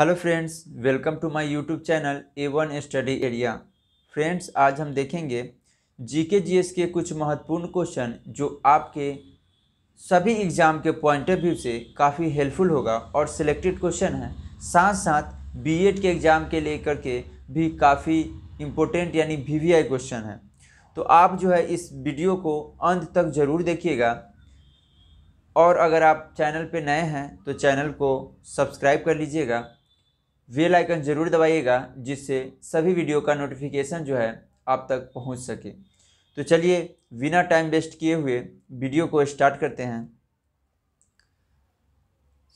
hello friends welcome to my YouTube channel A one study area friends आज हम देखेंगे GK GS के कुछ महत्वपूर्ण क्वेश्चन जो आपके सभी एग्ज़ाम के पॉइंट ऑफ व्यू से काफ़ी हेल्पफुल होगा और सिलेक्टेड क्वेश्चन है साथ साथ बीएड के एग्ज़ाम के लेकर के भी काफ़ी इम्पोर्टेंट यानी वी क्वेश्चन है तो आप जो है इस वीडियो को अंत तक ज़रूर देखिएगा और अगर आप चैनल पे नए हैं तो चैनल को सब्सक्राइब कर लीजिएगा वेल आइकन ज़रूर दबाइएगा जिससे सभी वीडियो का नोटिफिकेशन जो है आप तक पहुंच सके तो चलिए बिना टाइम वेस्ट किए हुए वीडियो को स्टार्ट करते हैं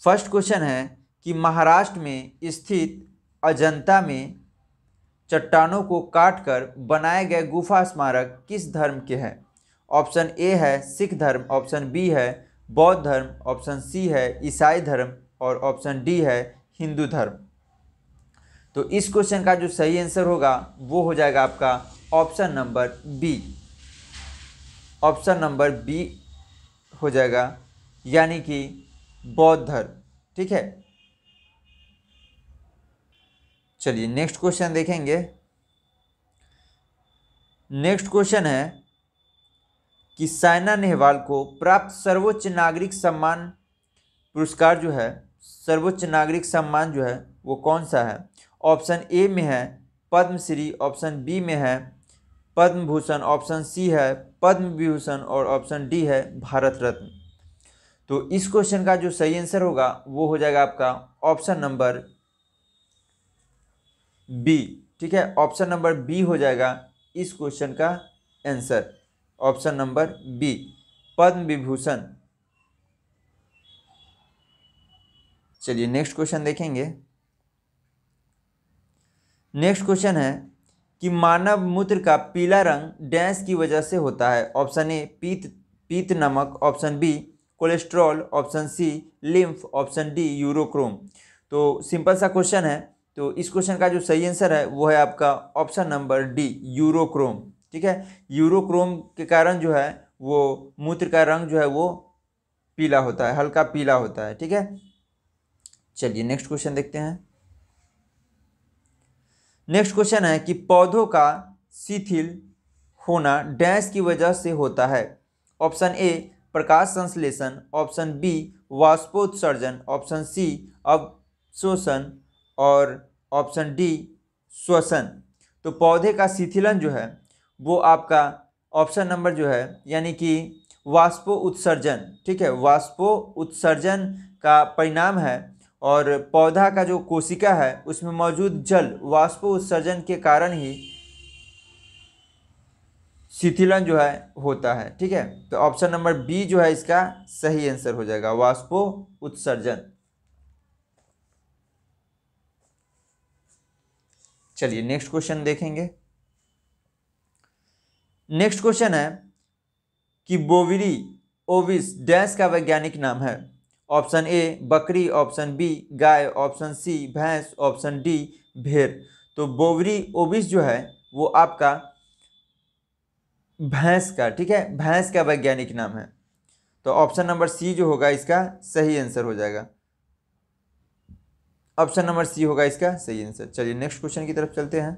फर्स्ट क्वेश्चन है कि महाराष्ट्र में स्थित अजंता में चट्टानों को काटकर बनाए गए गुफा स्मारक किस धर्म के हैं ऑप्शन ए है सिख धर्म ऑप्शन बी है बौद्ध धर्म ऑप्शन सी है ईसाई धर्म और ऑप्शन डी है हिंदू धर्म तो इस क्वेश्चन का जो सही आंसर होगा वो हो जाएगा आपका option number B option number B हो जाएगा यानी कि बौद्ध धर्म ठीक है चलिए नेक्स्ट क्वेश्चन देखेंगे नेक्स्ट क्वेश्चन है कि साइना नेहवाल को प्राप्त सर्वोच्च नागरिक सम्मान पुरस्कार जो है सर्वोच्च नागरिक सम्मान जो है वो कौन सा है ऑप्शन ए में है पद्मश्री ऑप्शन बी में है पद्म भूषण ऑप्शन सी है पद्म विभूषण और ऑप्शन डी है भारत रत्न तो इस क्वेश्चन का जो सही आंसर होगा वो हो जाएगा आपका ऑप्शन नंबर बी ठीक है ऑप्शन नंबर बी हो जाएगा इस क्वेश्चन का answer option number B Padma Vibhushan चलिए नेक्स्ट क्वेश्चन देखेंगे नेक्स्ट क्वेश्चन है कि मानव मूत्र का पीला रंग डैश की वजह से होता है ऑप्शन ए पीत पीत नमक option B cholesterol option C lymph option D urochrome तो सिंपल सा क्वेश्चन है तो इस क्वेश्चन का जो सही आंसर है वो है आपका ऑप्शन नंबर डी यूरोक्रोम ठीक है यूरोक्रोम के कारण जो है वो मूत्र का रंग जो है वो पीला होता है हल्का पीला होता है ठीक है चलिए नेक्स्ट क्वेश्चन देखते हैं नेक्स्ट क्वेश्चन है कि पौधों का शिथिल होना डैश की वजह से होता है ऑप्शन ए प्रकाश संश्लेषण ऑप्शन बी वाष्पोत्सर्जन ऑप्शन सी अवशोषण और ऑप्शन डी श्वसन तो पौधे का शिथिलन जो है वो आपका ऑप्शन नंबर जो है यानी कि वाष्पो उत्सर्जन ठीक है वाष्पो उत्सर्जन का परिणाम है और पौधा का जो कोशिका है उसमें मौजूद जल वाष्प उत्सर्जन के कारण ही शिथिलन जो है होता है ठीक है तो ऑप्शन नंबर बी जो है इसका सही आंसर हो जाएगा वाष्पो उत्सर्जन चलिए नेक्स्ट क्वेश्चन देखेंगे नेक्स्ट क्वेश्चन है कि बोविरी ओविस डैश का वैज्ञानिक नाम है ऑप्शन ए बकरी ऑप्शन बी गाय ऑप्शन सी भैंस ऑप्शन डी भेड़ तो बोवरी ओबिस जो है वो आपका भैंस का ठीक है भैंस का वैज्ञानिक नाम है तो ऑप्शन नंबर सी जो होगा इसका सही आंसर हो जाएगा ऑप्शन नंबर सी होगा इसका सही आंसर चलिए नेक्स्ट क्वेश्चन की तरफ चलते हैं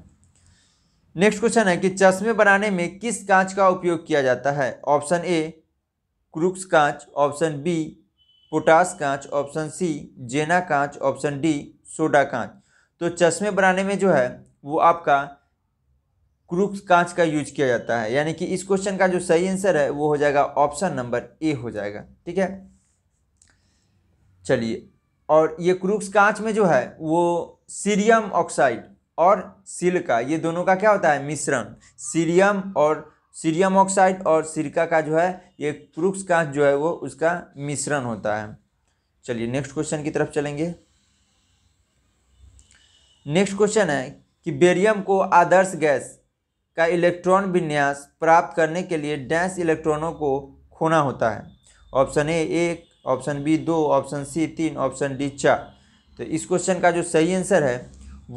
नेक्स्ट क्वेश्चन है कि चश्मे बनाने में किस कांच का उपयोग किया जाता है ऑप्शन ए क्रूक्स कांच ऑप्शन बी पोटास कांच ऑप्शन सी जेना कांच ऑप्शन डी सोडा कांच तो चश्मे बनाने में जो है वो आपका क्रूक्स कांच का यूज किया जाता है यानी कि इस क्वेश्चन का जो सही आंसर है वो हो जाएगा ऑप्शन नंबर ए हो जाएगा ठीक है चलिए और ये क्रूक्स कांच में जो है वो सीरियम ऑक्साइड और सिल्का ये दोनों का क्या होता है मिश्रण सीरियम और सीरियम ऑक्साइड और सिरका का जो है ये क्रुक्स का जो है वो उसका मिश्रण होता है चलिए नेक्स्ट क्वेश्चन की तरफ चलेंगे नेक्स्ट क्वेश्चन है कि बेरियम को आदर्श गैस का इलेक्ट्रॉन विन्यास प्राप्त करने के लिए डैश इलेक्ट्रॉनों को खोना होता है ऑप्शन ए एक ऑप्शन बी दो ऑप्शन सी तीन ऑप्शन डी चार तो इस क्वेश्चन का जो सही आंसर है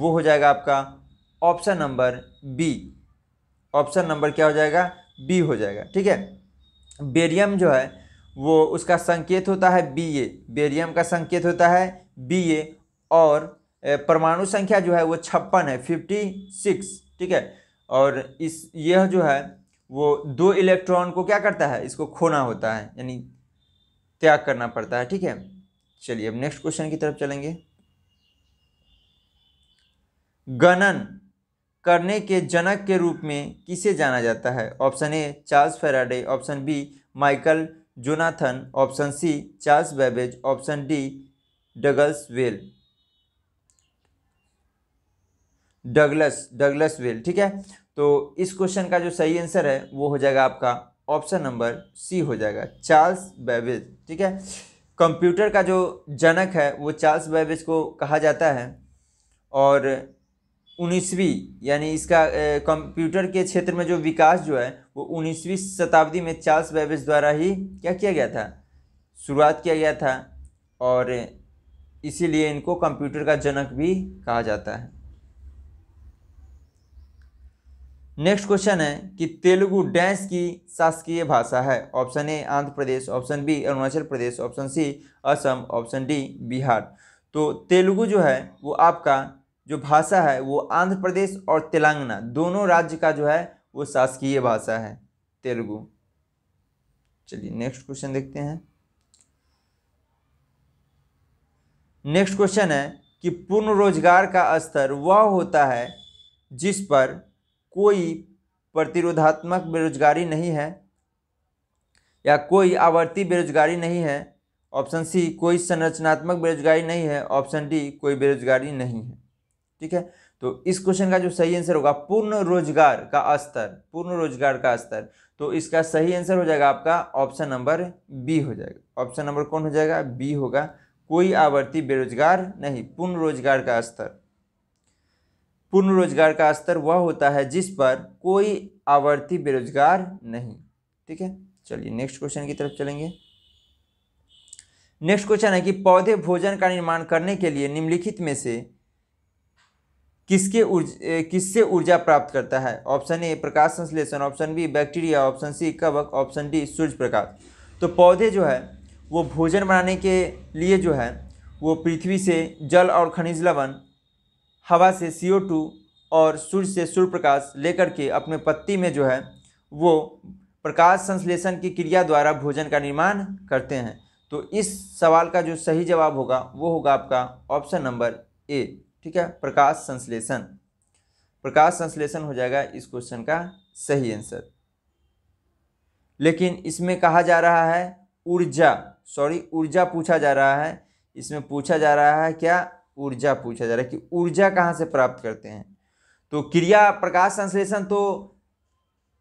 वो हो जाएगा आपका option number B option number क्या हो जाएगा बी हो जाएगा ठीक है बेरियम जो है वो उसका संकेत होता है बी ए बेरियम का संकेत होता है बी ए और परमाणु संख्या जो है वो छप्पन है फिफ्टी सिक्स ठीक है और इस यह जो है वो दो इलेक्ट्रॉन को क्या करता है इसको खोना होता है यानी त्याग करना पड़ता है ठीक है चलिए अब नेक्स्ट क्वेश्चन की तरफ चलेंगे गणन करने के जनक के रूप में किसे जाना जाता है option A Charles Faraday option B Michael Jonathan option C Charles Babbage option D Douglas well Douglas Douglas well ठीक है तो इस क्वेश्चन का जो सही आंसर है वो हो जाएगा आपका ऑप्शन नंबर सी हो जाएगा चार्ल्स बेबेज ठीक है कंप्यूटर का जो जनक है वो चार्ल्स बेबेज को कहा जाता है और उन्नीसवीं यानी इसका कंप्यूटर के क्षेत्र में जो विकास जो है वो उन्नीसवीं शताब्दी में चार्ल्स बेबेज द्वारा ही क्या किया गया था शुरुआत किया गया था और इसीलिए इनको कंप्यूटर का जनक भी कहा जाता है नेक्स्ट क्वेश्चन है कि तेलुगु डैश की शासकीय भाषा है option A Andhra Pradesh option B Arunachal Pradesh option C Assam option D Bihar तो तेलुगु जो है वो आपका जो भाषा है वो आंध्र प्रदेश और तेलंगाना दोनों राज्य का जो है वो शासकीय भाषा है तेलुगु चलिए नेक्स्ट क्वेश्चन देखते हैं नेक्स्ट क्वेश्चन है कि पूर्ण रोजगार का स्तर वह होता है जिस पर कोई प्रतिरोधात्मक बेरोजगारी नहीं है या कोई आवर्ती बेरोजगारी नहीं है ऑप्शन सी कोई संरचनात्मक बेरोजगारी नहीं है ऑप्शन डी कोई बेरोजगारी नहीं है ठीक है तो इस क्वेश्चन का जो सही आंसर होगा पूर्ण रोजगार का स्तर पूर्ण रोजगार का स्तर तो इसका सही आंसर हो जाएगा आपका ऑप्शन नंबर बी हो जाएगा ऑप्शन नंबर कौन हो जाएगा बी होगा कोई आवर्ती बेरोजगार नहीं पूर्ण रोजगार का स्तर पूर्ण रोजगार का स्तर वह होता है जिस पर कोई आवर्ती बेरोजगार नहीं ठीक है चलिए नेक्स्ट क्वेश्चन की तरफ चलेंगे नेक्स्ट क्वेश्चन है कि पौधे भोजन का निर्माण करने के लिए निम्नलिखित में से किसके ऊर्जा किससे ऊर्जा प्राप्त करता है ऑप्शन ए प्रकाश संश्लेषण option B bacteria option C कवक ऑप्शन डी सूर्य प्रकाश तो पौधे जो है वो भोजन बनाने के लिए जो है वो पृथ्वी से जल और खनिज लवण हवा से सी और सूर्य से सूर्य प्रकाश लेकर के अपने पत्ती में जो है वो प्रकाश संश्लेषण की क्रिया द्वारा भोजन का निर्माण करते हैं तो इस सवाल का जो सही जवाब होगा वो होगा आपका ऑप्शन नंबर ए ठीक है प्रकाश संश्लेषण प्रकाश संश्लेषण हो जाएगा इस क्वेश्चन का सही आंसर लेकिन इसमें कहा जा रहा है ऊर्जा सॉरी ऊर्जा पूछा जा रहा है इसमें पूछा जा रहा है क्या ऊर्जा पूछा जा रहा है कि ऊर्जा कहाँ से प्राप्त करते हैं तो क्रिया प्रकाश संश्लेषण तो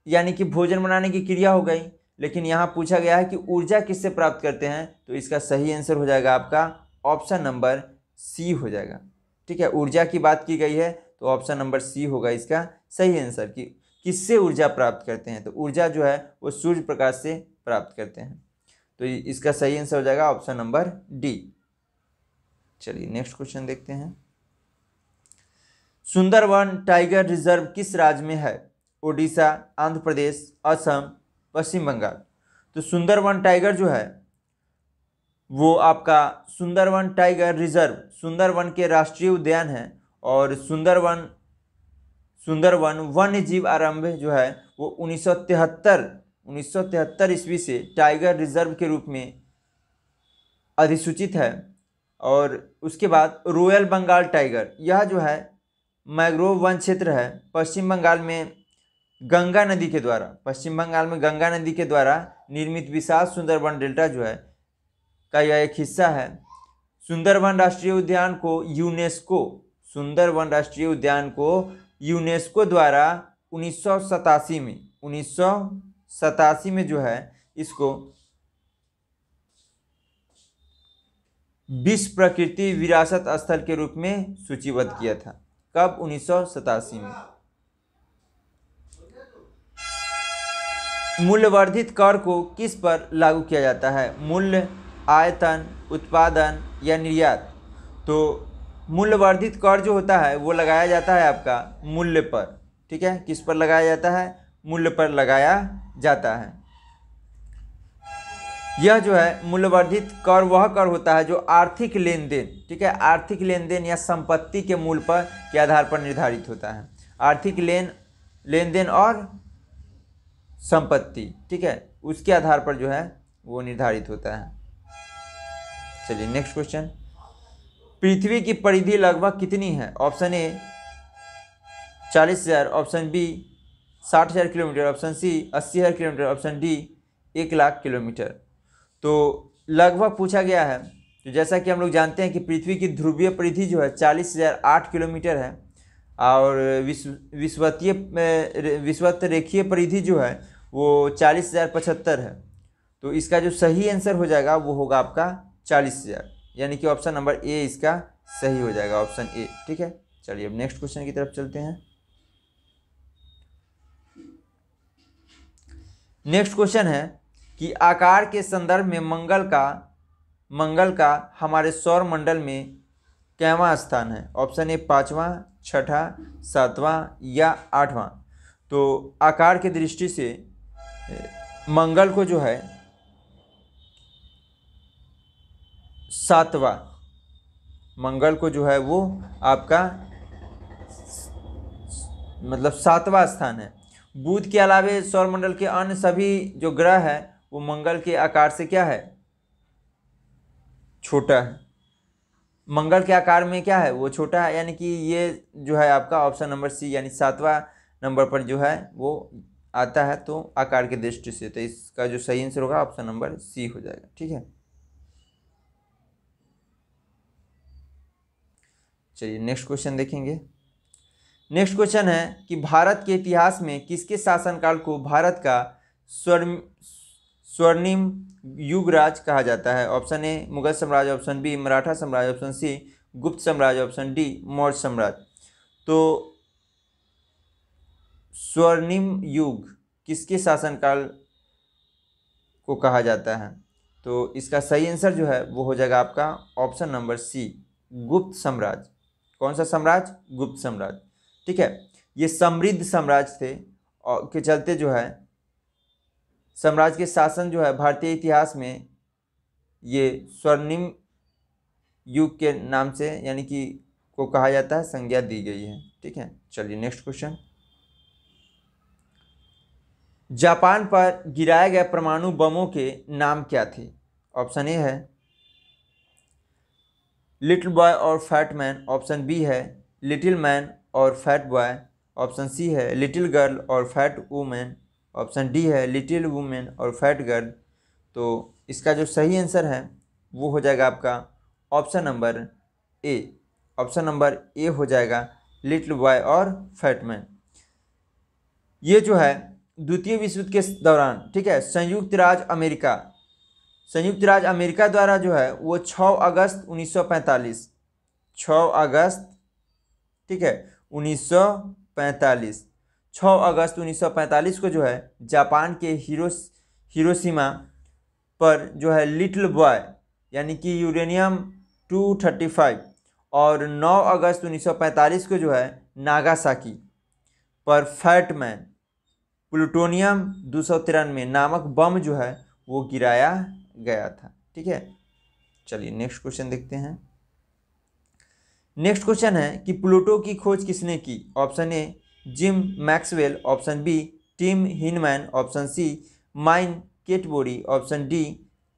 यानी कि भोजन बनाने की क्रिया हो गई लेकिन यहाँ पूछा गया है कि ऊर्जा किससे प्राप्त करते हैं तो इसका सही आंसर हो जाएगा आपका ऑप्शन नंबर सी हो जाएगा ठीक है ऊर्जा की बात की गई है तो ऑप्शन नंबर सी होगा इसका सही आंसर कि किससे ऊर्जा प्राप्त करते हैं तो ऊर्जा जो है वो सूर्य प्रकाश से प्राप्त करते हैं तो इसका सही आंसर हो जाएगा ऑप्शन नंबर डी चलिए नेक्स्ट क्वेश्चन देखते हैं सुंदरवन टाइगर रिजर्व किस राज्य में है ओडिशा आंध्र प्रदेश असम पश्चिम बंगाल तो सुंदरवन टाइगर जो है वो आपका सुंदरवन टाइगर रिजर्व सुंदरवन के राष्ट्रीय उद्यान है और सुंदरवन सुंदरवन वन्य जीव आरंभ जो है वो 1973 1973 ईस्वी से टाइगर रिजर्व के रूप में अधिसूचित है और उसके बाद रॉयल बंगाल टाइगर यह जो है मैग्रोव वन क्षेत्र है पश्चिम बंगाल में गंगा नदी के द्वारा पश्चिम बंगाल में गंगा नदी के द्वारा निर्मित विशाल सुंदरबन डेल्टा जो है का यह एक हिस्सा है सुंदरवन राष्ट्रीय उद्यान को यूनेस्को सुंदरवन राष्ट्रीय उद्यान को यूनेस्को द्वारा उन्नीस में उन्नीस में जो है इसको विश्व प्रकृति विरासत स्थल के रूप में सूचीबद्ध किया था कब उन्नीस में मूल्यवर्धित कर को किस पर लागू किया जाता है मूल्य आयतन उत्पादन या निर्यात तो मूल्यवर्धित कर जो होता है वो लगाया जाता है आपका मूल्य पर ठीक है किस पर लगाया जाता है मूल्य पर लगाया जाता है यह जो है मूल्यवर्धित कर वह कर होता है जो आर्थिक लेन देन ठीक है आर्थिक लेन देन या संपत्ति के मूल पर के आधार पर निर्धारित होता है आर्थिक लेन लेन देन और संपत्ति ठीक है उसके आधार पर जो है वो निर्धारित होता है चलिए नेक्स्ट क्वेश्चन पृथ्वी की परिधि लगभग कितनी है ऑप्शन ए चालीस हज़ार ऑप्शन बी साठ हज़ार किलोमीटर ऑप्शन सी अस्सी हज़ार किलोमीटर ऑप्शन डी एक लाख किलोमीटर तो लगभग पूछा गया है तो जैसा कि हम लोग जानते हैं कि पृथ्वी की ध्रुवीय परिधि जो है चालीस हज़ार आठ किलोमीटर है और विश्व विश्वतीय विश्वत रेखीय परिधि जो है वो चालीस हज़ार पचहत्तर है तो इसका जो सही आंसर हो जाएगा वो होगा आपका चालीस हज़ार यानी कि ऑप्शन नंबर ए इसका सही हो जाएगा ऑप्शन ए ठीक है चलिए अब नेक्स्ट क्वेश्चन की तरफ चलते हैं नेक्स्ट क्वेश्चन है कि आकार के संदर्भ में मंगल का मंगल का हमारे सौर मंडल में कैवा स्थान है ऑप्शन ए पाँचवा छठा सातवां या आठवां तो आकार के दृष्टि से मंगल को जो है सातवा मंगल को जो है वो आपका मतलब सातवा स्थान है बुध के अलावे सौरमंडल के अन्य सभी जो ग्रह है वो मंगल के आकार से क्या है छोटा है मंगल के आकार में क्या है वो छोटा है यानी कि ये जो है आपका ऑप्शन नंबर सी यानी सातवा नंबर पर जो है वो आता है तो आकार की दृष्टि से तो इसका जो सही आंसर होगा ऑप्शन नंबर सी हो जाएगा ठीक है चलिए नेक्स्ट क्वेश्चन देखेंगे नेक्स्ट क्वेश्चन है कि भारत के इतिहास में किसके शासनकाल को भारत का स्वर्ण स्वर्णिम युगराज कहा जाता है ऑप्शन ए मुगल साम्राज्य ऑप्शन बी मराठा साम्राज्य ऑप्शन सी गुप्त साम्राज्य ऑप्शन डी मौर्य साम्राज्य तो स्वर्णिम युग किसके शासनकाल को कहा जाता है तो इसका सही आंसर जो है वो हो जाएगा आपका ऑप्शन नंबर सी गुप्त साम्राज्य कौन सा साम्राज्य गुप्त साम्राज्य ठीक है ये समृद्ध साम्राज्य थे और के चलते जो है साम्राज्य के शासन जो है भारतीय इतिहास में ये स्वर्णिम युग के नाम से यानी कि को कहा जाता है संज्ञा दी गई है ठीक है चलिए नेक्स्ट क्वेश्चन जापान पर गिराए गए परमाणु बमों के नाम क्या थे ऑप्शन ए है लिटिल बॉय और फैट मैन ऑप्शन बी है लिटिल मैन और फैट बॉय ऑप्शन सी है लिटिल गर्ल और फैट वूमेन ऑप्शन डी है लिटिल वूमेन और फैट गर्ल तो इसका जो सही आंसर है वो हो जाएगा आपका option number A option number A हो जाएगा लिटिल बॉय और फैट मैन ये जो है द्वितीय विश्व युद्ध के दौरान ठीक है संयुक्त राज्य अमेरिका संयुक्त राज्य अमेरिका द्वारा जो है वो 6 अगस्त 1945 6 अगस्त ठीक है 1945 6 अगस्त 1945 को जो है जापान के हीरो हिरोशिमा पर जो है लिटिल बॉय यानी कि यूरेनियम 235 और 9 अगस्त 1945 को जो है नागासाकी पर फैटमैन प्लूटोनियम दो सौ नामक बम जो है वो गिराया गया था ठीक है चलिए नेक्स्ट क्वेश्चन देखते हैं नेक्स्ट क्वेश्चन है कि प्लूटो की खोज किसने की option A Jim Maxwell option B Tim Hinman option C माइन केटबोरी ऑप्शन डी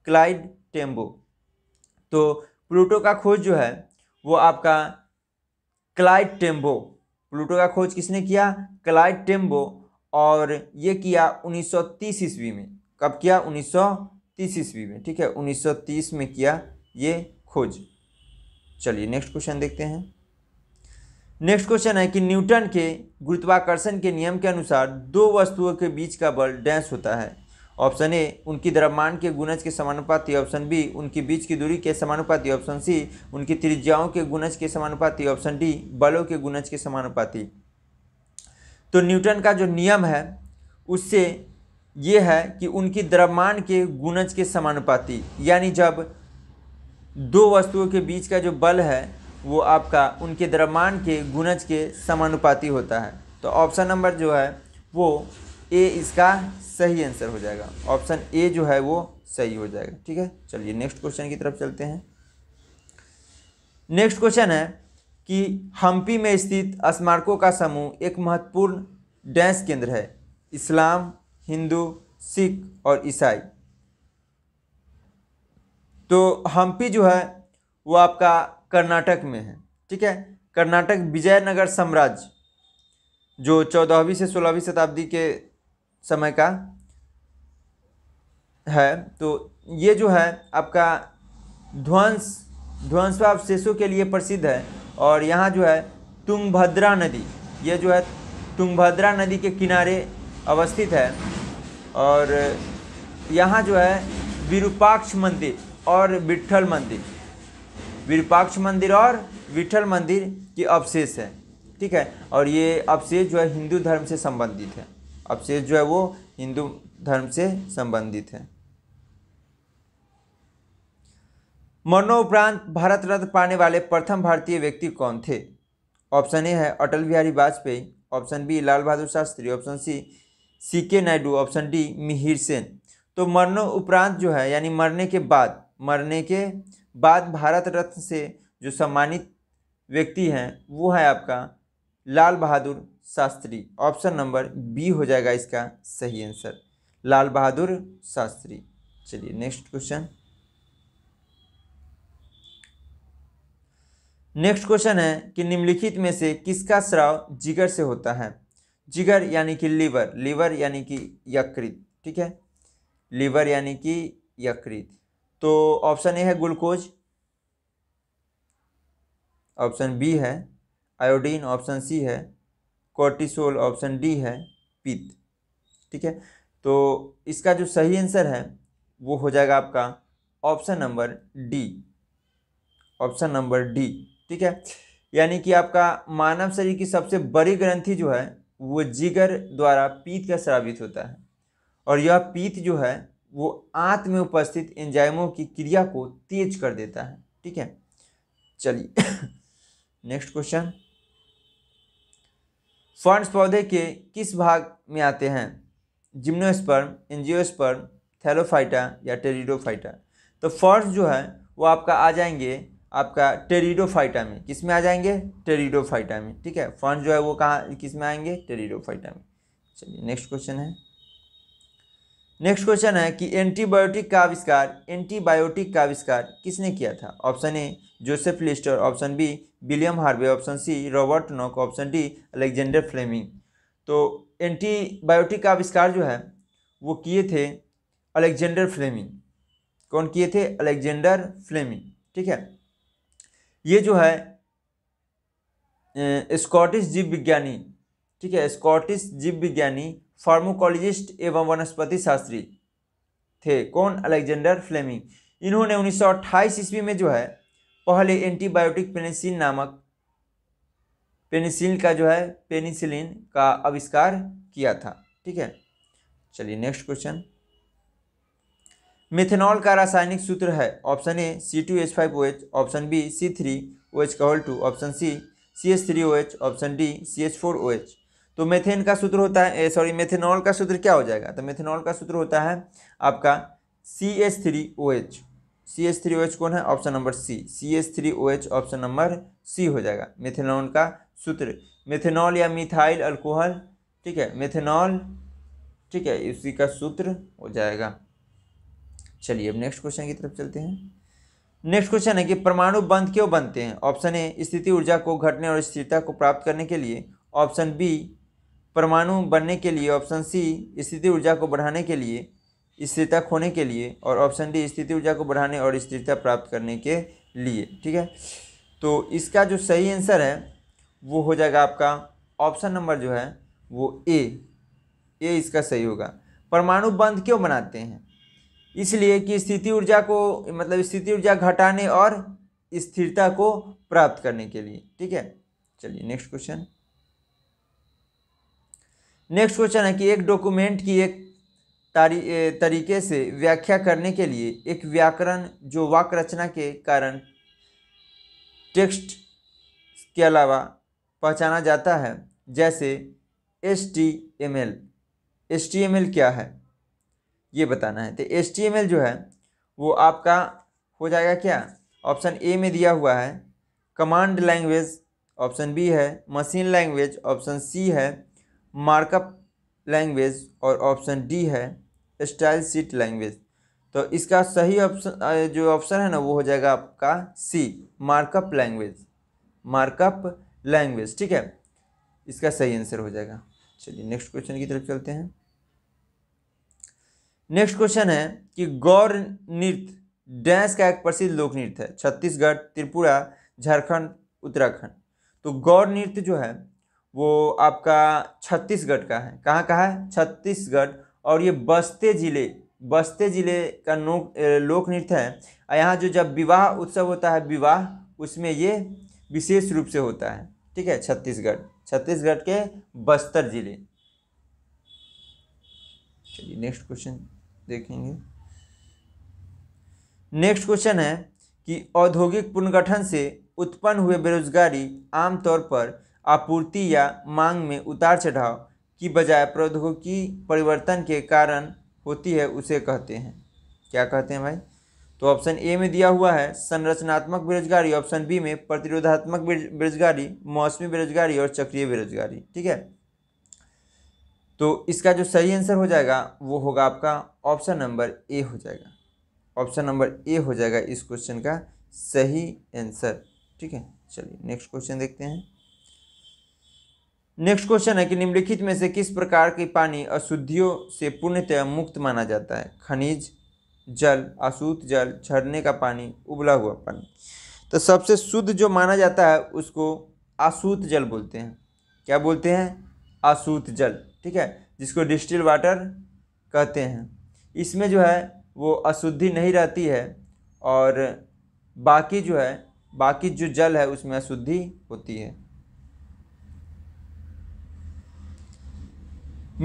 क्लाइड टेम्बो तो प्लूटो का खोज जो है वो आपका क्लाइड टेम्बो प्लूटो का खोज किसने किया क्लाइड टेम्बो और ये किया 1930 ईस्वी में कब किया तीस ईस्वी में ठीक है 1930 में किया ये खोज चलिए नेक्स्ट क्वेश्चन देखते हैं नेक्स्ट क्वेश्चन है कि न्यूटन के गुरुत्वाकर्षण के नियम के अनुसार दो वस्तुओं के बीच का बल डैंस होता है ऑप्शन ए उनकी द्रव्यमान के गुणज के समानुपाती ऑप्शन बी उनकी बीच की दूरी के समानुपाती ऑप्शन सी उनकी त्रिज्याओं के गुणज के समानुपाती ऑप्शन डी बलों के गुणज के समानुपाती तो न्यूटन का जो नियम है उससे ये है कि उनकी द्रव्यमान के गुणज के समानुपाती यानी जब दो वस्तुओं के बीच का जो बल है वो आपका उनके द्रव्यमान के गुणज के समानुपाती होता है तो ऑप्शन नंबर जो है वो ए इसका सही आंसर हो जाएगा ऑप्शन ए जो है वो सही हो जाएगा ठीक है चलिए नेक्स्ट क्वेश्चन की तरफ चलते हैं नेक्स्ट क्वेश्चन है कि हम्पी में स्थित स्मारकों का समूह एक महत्वपूर्ण डैश केंद्र है इस्लाम हिंदू सिख और ईसाई तो हम्पी जो है वो आपका कर्नाटक में है ठीक है कर्नाटक विजयनगर साम्राज्य जो चौदहवीं से सोलहवीं शताब्दी के समय का है तो ये जो है आपका ध्वंस ध्वंसावशेषों के लिए प्रसिद्ध है और यहाँ जो है तुंगभद्रा नदी ये जो है तुंगभद्रा नदी के किनारे अवस्थित है और यहाँ जो है विरूपाक्ष मंदिर और विठल मंदिर विरूपाक्ष मंदिर और विठल मंदिर के अवशेष है ठीक है और ये अवशेष जो है हिंदू धर्म से संबंधित है अवशेष जो है वो हिंदू धर्म से संबंधित है मरणोपरांत भारत रत्न पाने वाले प्रथम भारतीय व्यक्ति कौन थे ऑप्शन ए है Atal Bihari Vajpayee option B Lal Bahadur Shastri option C C K Naidu option D Mihir Sen तो मरने उपरांत जो है यानी मरने के बाद मरने के बाद भारत रत्न से जो सम्मानित व्यक्ति हैं वो है आपका Lal Bahadur Shastri option number B हो जाएगा इसका सही आंसर लाल बहादुर शास्त्री चलिए नेक्स्ट क्वेश्चन नेक्स्ट क्वेश्चन है कि निम्नलिखित में से किसका श्राव जिगर से होता है जिगर यानी कि लीवर लीवर यानी कि यकृत ठीक है लीवर यानी कि यकृत तो ऑप्शन ए है ग्लूकोज ऑप्शन बी है आयोडीन ऑप्शन सी है कोर्टिसोल ऑप्शन डी है पित्त ठीक है तो इसका जो सही आंसर है वो हो जाएगा आपका option number D option number D ठीक है यानी कि आपका मानव शरीर की सबसे बड़ी ग्रंथि जो है वो जिगर द्वारा पीत का स्रावित होता है और यह पीत जो है वो आंत में उपस्थित एंजाइमों की क्रिया को तेज कर देता है ठीक है चलिए नेक्स्ट क्वेश्चन फर्ंस पौधे के किस भाग में आते हैं जिम्नोस्पर्म एंजियोस्पर्म थैलोफाइटा या टेरिडोफाइटा तो फर्न्स जो है वो आपका आ जाएंगे आपका टेरिडोफाइटा में किस में आ जाएंगे टेरिडोफाइटा में ठीक है फंड जो है वो कहाँ किस में आएंगे टेरिडोफाइटा में चलिए नेक्स्ट क्वेश्चन है नेक्स्ट क्वेश्चन है कि एंटीबायोटिक का आविष्कार एंटीबायोटिक का आविष्कार किसने किया था option A Joseph Lister option B William Harvey option C Robert नॉक ऑप्शन डी अलेक्जेंडर फ्लेमिंग तो एंटीबायोटिक का आविष्कार जो है वो किए थे अलेक्जेंडर फ्लेमिंग कौन किए थे अलेक्जेंडर फ्लेमिंग ठीक है ये जो है स्कॉटिश जीव विज्ञानी ठीक है स्कॉटिश जीव विज्ञानी फार्मोकोलॉजिस्ट एवं वनस्पति शास्त्री थे कौन अलेक्जेंडर फ्लेमिंग इन्होंने 1928 ईस्वी में जो है पहले एंटीबायोटिक पेनिसिलिन नामक पेनिसिलिन का जो है पेनिसिलिन का आविष्कार किया था ठीक है चलिए नेक्स्ट क्वेश्चन मिथेनॉल का रासायनिक सूत्र है option A C two H five O H option B C three O H कहल two option C C H three O H option D C H four O H तो methane का सूत्र होता है सॉरी मेथेनॉल का सूत्र क्या हो जाएगा तो मेथेनॉल का सूत्र होता है आपका C H three O H C H three O H कौन है option number C C H three O H option number C हो जाएगा मेथेनॉल का सूत्र मेथेनॉल या मिथाइल अल्कोहल ठीक है मेथेनॉल ठीक है इसी का सूत्र हो जाएगा चलिए अब नेक्स्ट क्वेश्चन की तरफ चलते हैं नेक्स्ट क्वेश्चन है कि परमाणु बंध क्यों बनते हैं ऑप्शन ए स्थिति ऊर्जा को घटने और स्थिरता को प्राप्त करने के लिए ऑप्शन बी परमाणु बनने के लिए ऑप्शन सी स्थिति ऊर्जा को बढ़ाने के लिए स्थिरता खोने के लिए और ऑप्शन डी स्थिति ऊर्जा को बढ़ाने और स्थिरता प्राप्त करने के लिए ठीक है तो इसका जो सही आंसर है वो हो जाएगा आपका ऑप्शन नंबर जो है वो ए ए इसका सही होगा परमाणु बंध क्यों बनाते हैं इसलिए कि स्थिति ऊर्जा को मतलब स्थिति ऊर्जा घटाने और स्थिरता को प्राप्त करने के लिए ठीक है चलिए नेक्स्ट क्वेश्चन नेक्स्ट क्वेश्चन है कि एक डॉक्यूमेंट की एक तरीके से व्याख्या करने के लिए एक व्याकरण जो वाक्य रचना के कारण टेक्स्ट के अलावा पहचाना जाता है जैसे S T M L S T M L क्या है ये बताना है तो एल जो है वो आपका हो जाएगा क्या ऑप्शन ए में दिया हुआ है कमांड लैंग्वेज ऑप्शन बी है मशीन लैंग्वेज ऑप्शन सी है मार्कअप लैंग्वेज और ऑप्शन डी है स्टाइल सीट लैंग्वेज तो इसका सही ऑप्शन जो ऑप्शन है ना वो हो जाएगा आपका C markup language markup language ठीक है इसका सही आंसर हो जाएगा चलिए नेक्स्ट क्वेश्चन की तरफ चलते हैं नेक्स्ट क्वेश्चन है कि गौर नृत्य डैश का एक प्रसिद्ध लोक नृत्य है छत्तीसगढ़ त्रिपुरा झारखंड उत्तराखंड तो गौर नृत्य जो है वो आपका छत्तीसगढ़ का है कहाँ का है छत्तीसगढ़ और ये बस्ते जिले बस्ते जिले का नोक लोक नृत्य है यहाँ जो जब विवाह उत्सव होता है विवाह उसमें ये विशेष रूप से होता है ठीक है छत्तीसगढ़ छत्तीसगढ़ के बस्तर जिले चलिए नेक्स्ट क्वेश्चन देखेंगे नेक्स्ट क्वेश्चन है कि औद्योगिक पुनर्गठन से उत्पन्न हुए बेरोजगारी आमतौर पर आपूर्ति या मांग में उतार चढ़ाव की बजाय प्रौद्योगिकी परिवर्तन के कारण होती है उसे कहते हैं क्या कहते हैं भाई तो ऑप्शन ए में दिया हुआ है संरचनात्मक बेरोजगारी ऑप्शन बी में प्रतिरोधात्मक बेरोजगारी मौसमी बेरोजगारी और चक्रीय बेरोजगारी ठीक है तो इसका जो सही आंसर हो जाएगा वो होगा आपका ऑप्शन नंबर ए हो जाएगा ऑप्शन नंबर ए हो जाएगा इस क्वेश्चन का सही आंसर ठीक है चलिए नेक्स्ट क्वेश्चन देखते हैं नेक्स्ट क्वेश्चन है कि निम्नलिखित में से किस प्रकार की पानी अशुद्धियों से पूर्णतया मुक्त माना जाता है खनिज जल अशुद्ध जल झरने का पानी उबला हुआ पानी तो सबसे शुद्ध जो माना जाता है उसको अशुद्ध जल बोलते हैं क्या बोलते हैं अशुद्ध जल ठीक है जिसको डिस्टिल वाटर कहते हैं इसमें जो है वो अशुद्धि नहीं रहती है और बाकी जो है बाकी जो जल है उसमें अशुद्धि होती है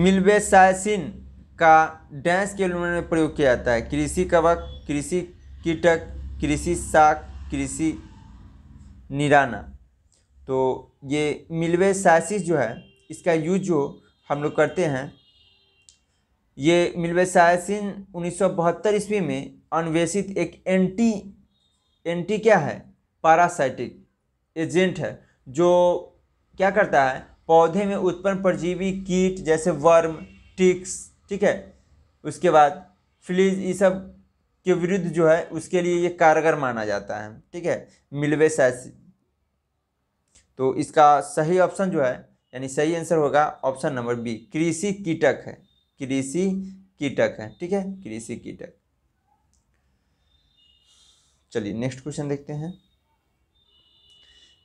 मिलवेसाइसिन का डैश के उन्होंने में प्रयोग किया जाता है कृषि कवक कृषि कीटक कृषि साक कृषि निराना तो ये मिलवेसाइसिस जो है इसका यूज जो हम लोग करते हैं ये मिलवेसायसिन बहत्तर ईस्वी में अन्वेषित एक एंटी एंटी क्या है पारासाइटिक एजेंट है जो क्या करता है पौधे में उत्पन्न परजीवी कीट जैसे वर्म टिक्स ठीक है उसके बाद फ्लीज ये सब के विरुद्ध जो है उसके लिए ये कारगर माना जाता है ठीक है मिलवेसाइसिन तो इसका सही ऑप्शन जो है यानी सही आंसर होगा ऑप्शन नंबर बी कृषि कीटक है कृषि कीटक है ठीक है कृषि कीटक चलिए नेक्स्ट क्वेश्चन देखते हैं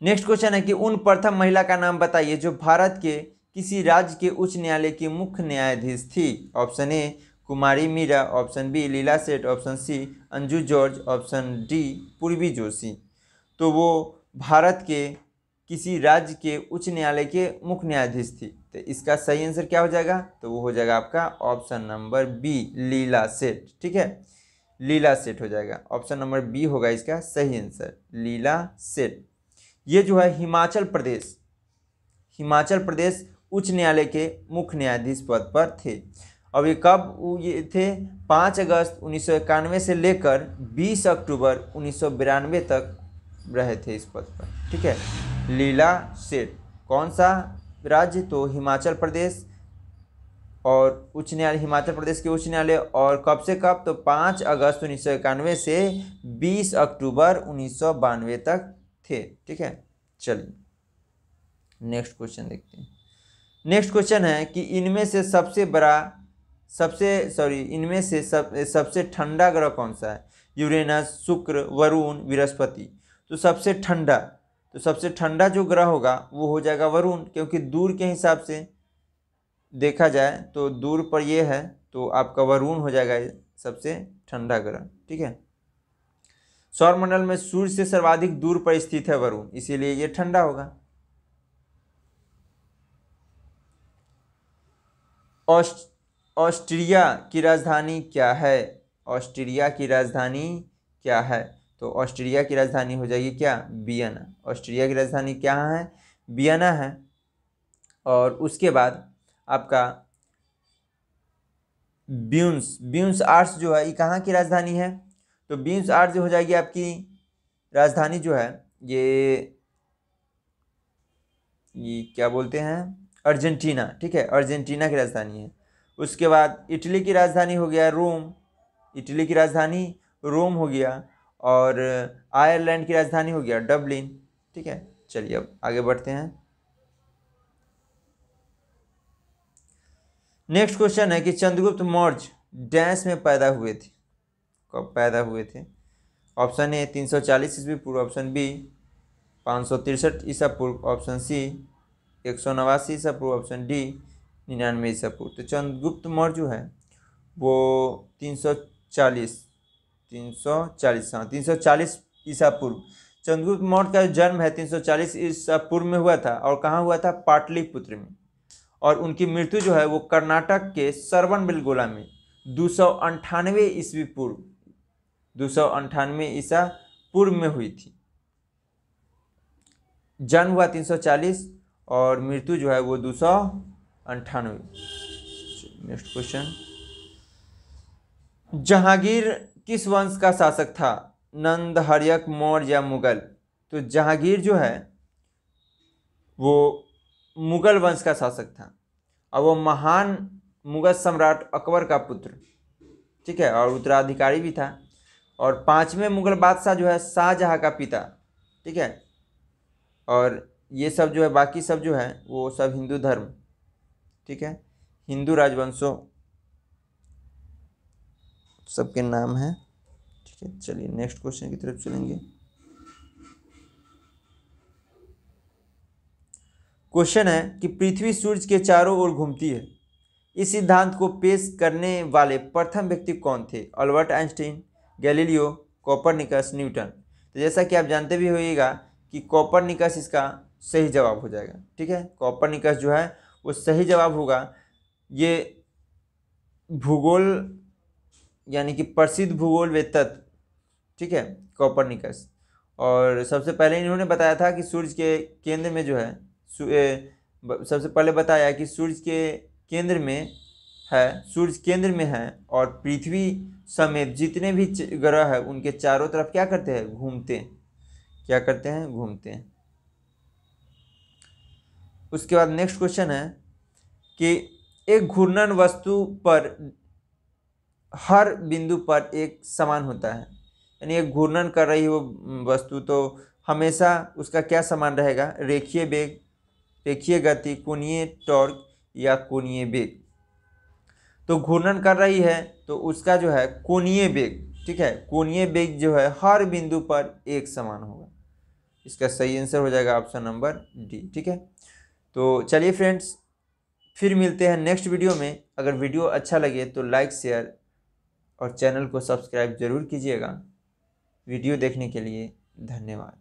नेक्स्ट क्वेश्चन है कि उन प्रथम महिला का नाम बताइए जो भारत के किसी राज्य के उच्च न्यायालय की मुख्य न्यायाधीश थी option A Kumari Meera option B Leila Seth option C Anju George option D Purvi Joshi तो वो भारत के किसी राज्य के उच्च न्यायालय के मुख्य न्यायाधीश थी तो इसका सही आंसर क्या हो जाएगा तो वो हो जाएगा आपका ऑप्शन नंबर बी लीला सेठ ठीक है लीला सेठ हो जाएगा ऑप्शन नंबर बी होगा इसका सही आंसर लीला सेठ ये जो है हिमाचल प्रदेश हिमाचल प्रदेश उच्च न्यायालय के मुख्य न्यायाधीश पद पर थे अब ये कब ये थे पाँच अगस्त उन्नीस से लेकर बीस अक्टूबर उन्नीस तक रहे थे इस पद पर ठीक है लीला सेठ कौन सा राज्य तो हिमाचल प्रदेश और उच्च न्यायालय हिमाचल प्रदेश के उच्च न्यायालय और कब से कब तो पाँच अगस्त उन्नीस सौ इक्यानवे से बीस अक्टूबर उन्नीस सौ बानवे तक थे ठीक है चलिए नेक्स्ट क्वेश्चन देखते हैं नेक्स्ट क्वेश्चन है कि इनमें से सबसे बड़ा सबसे सॉरी इनमें से सब सबसे ठंडा ग्रह कौन सा है यूरेनस शुक्र वरुण बृहस्पति तो सबसे ठंडा तो सबसे ठंडा जो ग्रह होगा वो हो जाएगा वरुण क्योंकि दूर के हिसाब से देखा जाए तो दूर पर ये है तो आपका वरुण हो जाएगा सबसे ठंडा ग्रह ठीक है सौरमंडल में सूर्य से सर्वाधिक दूर पर स्थित है वरुण इसीलिए ये ठंडा होगा ऑस्ट्रिया की राजधानी क्या है ऑस्ट्रिया की राजधानी क्या है तो ऑस्ट्रिया की राजधानी हो जाएगी क्या बियना ऑस्ट्रिया की राजधानी क्या है बियना है और उसके बाद आपका ब्यून्स ब्यून्स आर्ट्स जो है ये कहाँ की राजधानी है तो ब्यून्स आर्ट्स हो जाएगी आपकी राजधानी जो है ये ये क्या बोलते हैं अर्जेंटीना ठीक है अर्जेंटीना की राजधानी है उसके बाद इटली की राजधानी हो गया रोम इटली की राजधानी रोम हो गया और आयरलैंड की राजधानी हो गया डबलिन ठीक है चलिए अब आगे बढ़ते हैं नेक्स्ट क्वेश्चन है कि चंद्रगुप्त मौर्य डैश में पैदा हुए थे कब पैदा हुए थे ऑप्शन ए 340 सौ चालीस ईस्वी पूर्व ऑप्शन बी पाँच सौ तिरसठ ईसा पूर्व ऑप्शन सी एक सौ नवासी ईसा पूर्व ऑप्शन डी निन्यानवे ईसा पूर्व तो चंद्रगुप्त मौर्य जो है वो तीन सौ चालीस तीन सौ चालीस हाँ तीन सौ चालीस ईसा पूर्व चंद्रगुप्त मौर्य का जन्म है तीन सौ चालीस ईसा पूर्व में हुआ था और कहाँ हुआ था पाटलिपुत्र में और उनकी मृत्यु जो है वो कर्नाटक के सरवन बिलगोला में दो सौ अंठानवे ईस्वी पूर्व दो सौ अंठानवे ईसा पूर्व में हुई थी जन्म हुआ तीन सौ चालीस और मृत्यु जो है वो दो सौ अंठानवे नेक्स्ट क्वेश्चन जहांगीर किस वंश का शासक था नंद हरियक मौर्य या मुगल तो जहांगीर जो है वो मुगल वंश का शासक था और वो महान मुगल सम्राट अकबर का पुत्र ठीक है और उत्तराधिकारी भी था और पाँचवें मुगल बादशाह जो है शाहजहाँ का पिता ठीक है और ये सब जो है बाकी सब जो है वो सब हिंदू धर्म ठीक है हिंदू राजवंशों सबके नाम है ठीक है चलिए नेक्स्ट क्वेश्चन की तरफ चलेंगे क्वेश्चन है कि पृथ्वी सूर्य के चारों ओर घूमती है इस सिद्धांत को पेश करने वाले प्रथम व्यक्ति कौन थे अल्बर्ट आइंस्टीन गैलीलियो कॉपर न्यूटन तो जैसा कि आप जानते भी होइएगा कि कॉपर इसका सही जवाब हो जाएगा ठीक है कॉपर जो है वो सही जवाब होगा ये भूगोल यानी कि प्रसिद्ध भूगोल वेतत्व ठीक है निकस और सबसे पहले इन्होंने बताया था कि सूर्य के केंद्र में जो है ए, सबसे पहले बताया कि सूर्य के केंद्र में है सूर्य केंद्र में है और पृथ्वी समेत जितने भी ग्रह है उनके चारों तरफ क्या करते हैं घूमते हैं क्या करते हैं घूमते हैं उसके बाद नेक्स्ट क्वेश्चन है कि एक घूर्णन वस्तु पर हर बिंदु पर एक समान होता है यानी एक घूर्णन कर रही वो वस्तु तो हमेशा उसका क्या समान रहेगा रेखीय वेग रेखीय गति कोणीय टॉर्क या कोणीय वेग तो घूर्णन कर रही है तो उसका जो है कोणीय वेग ठीक है कोणीय वेग जो है हर बिंदु पर एक समान होगा इसका सही आंसर हो जाएगा ऑप्शन नंबर डी ठीक है तो चलिए फ्रेंड्स फिर मिलते हैं नेक्स्ट वीडियो में अगर वीडियो अच्छा लगे तो लाइक शेयर और चैनल को सब्सक्राइब ज़रूर कीजिएगा वीडियो देखने के लिए धन्यवाद